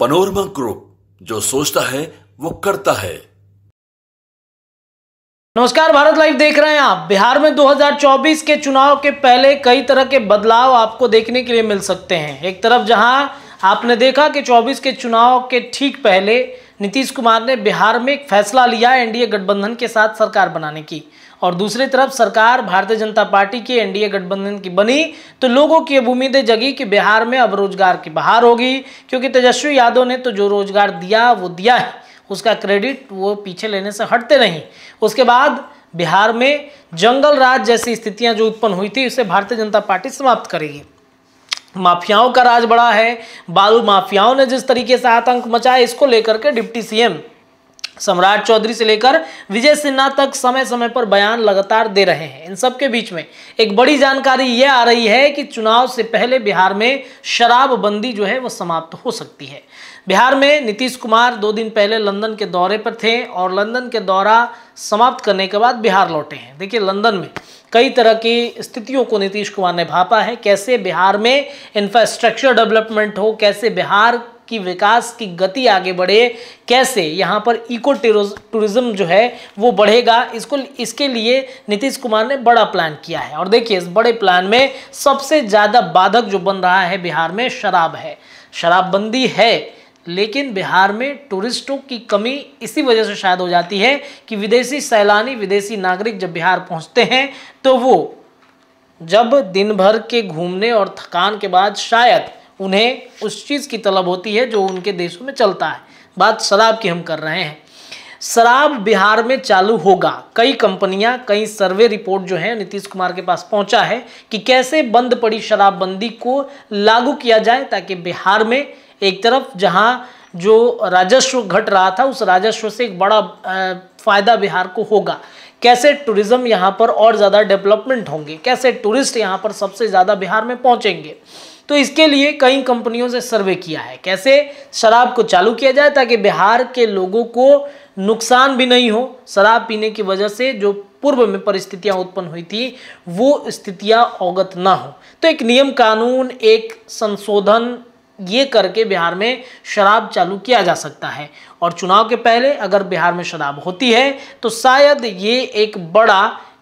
panorama group जो सोचता है वो करता है नमस्कार भारत लाइव देख रहे हैं आप बिहार में 2024 के चुनाव के पहले कई तरह के बदलाव आपको देखने के लिए मिल सकते हैं एक तरफ जहां आपने देखा कि 24 के चुनाव के ठीक पहले नीतीश कुमार ने बिहार में एक फैसला लिया एनडीए गठबंधन के साथ सरकार बनाने की और दूसरी तरफ सरकार भारतीय जनता पार्टी के एनडीए गठबंधन की बनी तो लोगों की अब उम्मीदें जगी कि बिहार में अब रोजगार की बहार होगी क्योंकि तेजस्वी यादव ने तो जो रोजगार दिया वो दिया है उसका क्रेडिट वो पीछे लेने से हटते नहीं उसके बाद बिहार में जंगल राज जैसी स्थितियां जो उत्पन्न हुई थी उसे भारतीय जनता पार्टी समाप्त करेगी माफियाओं का राज बड़ा है बालू माफियाओं ने जिस तरीके से आतंक मचाया इसको लेकर के डिप्टी सीएम सम्राट चौधरी से लेकर विजय सिन्हा तक समय समय पर बयान लगातार दे रहे हैं इन सब के बीच में एक बड़ी जानकारी यह आ रही है कि चुनाव से पहले बिहार में शराबबंदी जो है वो समाप्त हो सकती है बिहार में नीतीश कुमार दो दिन पहले लंदन के दौरे पर थे और लंदन के दौरा समाप्त करने के बाद बिहार लौटे हैं देखिए लंदन में कई तरह की स्थितियों को नीतीश कुमार ने भापा है कैसे बिहार में इंफ्रास्ट्रक्चर डेवलपमेंट हो कैसे बिहार की विकास की गति आगे बढ़े कैसे यहाँ पर इको टूरिज्म जो है वो बढ़ेगा इसको इसके लिए नीतीश कुमार ने बड़ा प्लान किया है और देखिए इस बड़े प्लान में सबसे ज़्यादा बाधक जो बन रहा है बिहार में शराब है शराबबंदी है लेकिन बिहार में टूरिस्टों की कमी इसी वजह से शायद हो जाती है कि विदेशी सैलानी विदेशी नागरिक जब बिहार पहुँचते हैं तो वो जब दिन भर के घूमने और थकान के बाद शायद उन्हें उस चीज़ की तलब होती है जो उनके देशों में चलता है बात शराब की हम कर रहे हैं शराब बिहार में चालू होगा कई कंपनियां कई सर्वे रिपोर्ट जो है नीतीश कुमार के पास पहुंचा है कि कैसे बंद पड़ी शराबबंदी को लागू किया जाए ताकि बिहार में एक तरफ जहां जो राजस्व घट रहा था उस राजस्व से एक बड़ा फ़ायदा बिहार को होगा कैसे टूरिज़्म यहाँ पर और ज़्यादा डेवलपमेंट होंगे कैसे टूरिस्ट यहाँ पर सबसे ज़्यादा बिहार में पहुँचेंगे तो इसके लिए कई कंपनियों से सर्वे किया है कैसे शराब को चालू किया जाए ताकि बिहार के लोगों को नुकसान भी नहीं हो शराब पीने की वजह से जो पूर्व में परिस्थितियां उत्पन्न हुई थी वो स्थितियां अवगत ना हो तो एक नियम कानून एक संशोधन ये करके बिहार में शराब चालू किया जा सकता है और चुनाव के पहले अगर बिहार में शराब होती है तो शायद ये एक बड़ा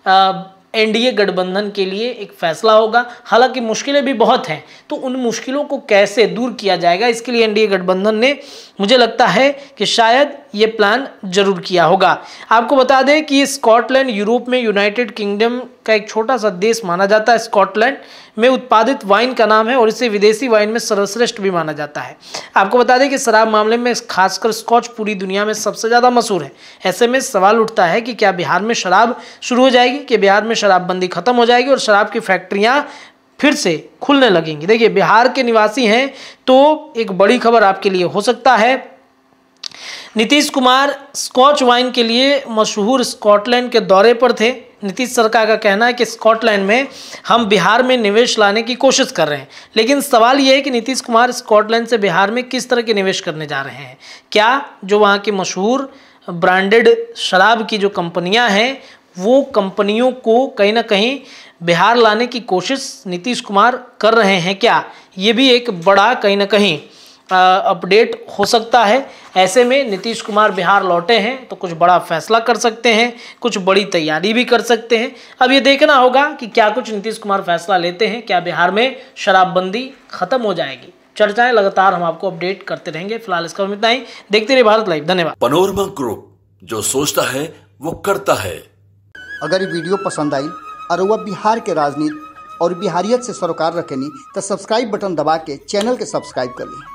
आ, एनडीए गठबंधन के लिए एक फैसला होगा हालांकि मुश्किलें भी बहुत हैं तो उन मुश्किलों को कैसे दूर किया जाएगा इसके लिए एनडीए गठबंधन ने मुझे लगता है कि शायद ये प्लान जरूर किया होगा आपको बता दें कि स्कॉटलैंड यूरोप में यूनाइटेड किंगडम का एक छोटा सा देश माना जाता है स्कॉटलैंड में उत्पादित वाइन का नाम है और इसे विदेशी वाइन में सर्वश्रेष्ठ भी माना जाता है आपको बता दें कि शराब मामले में खासकर स्कॉच पूरी दुनिया में सबसे ज़्यादा मशहूर है ऐसे में सवाल उठता है कि क्या बिहार में शराब शुरू हो जाएगी कि बिहार में शराबबंदी खत्म हो जाएगी और शराब की फैक्ट्रियाँ फिर से खुलने लगेंगी देखिए बिहार के निवासी हैं तो एक बड़ी खबर आपके लिए हो सकता है नीतीश कुमार स्कॉच वाइन के लिए मशहूर स्कॉटलैंड के दौरे पर थे नीतीश सरकार का कहना है कि स्कॉटलैंड में हम बिहार में निवेश लाने की कोशिश कर रहे हैं लेकिन सवाल यह है कि नीतीश कुमार स्कॉटलैंड से बिहार में किस तरह के निवेश करने जा रहे हैं क्या जो वहाँ की मशहूर ब्रांडेड शराब की जो कंपनियाँ हैं वो कंपनियों को कहीं ना कहीं बिहार लाने की कोशिश नीतीश कुमार कर रहे हैं क्या ये भी एक बड़ा कहीं ना कहीं अपडेट हो सकता है ऐसे में नीतीश कुमार बिहार लौटे हैं तो कुछ बड़ा फैसला कर सकते हैं कुछ बड़ी तैयारी भी कर सकते हैं अब ये देखना होगा कि क्या कुछ नीतीश कुमार फैसला लेते हैं क्या बिहार में शराबबंदी खत्म हो जाएगी चर्चाएं लगातार हम आपको अपडेट करते रहेंगे फिलहाल इसका मतलब इतना ही देखते रहिए भारत लाइव धन्यवाद पनोरमा ग्रुप जो सोचता है वो करता है अगर ये वीडियो पसंद आई और वह बिहार के राजनीति और बिहारियत से सरोकार रखेनी तो सब्सक्राइब बटन दबा के चैनल के सब्सक्राइब कर लें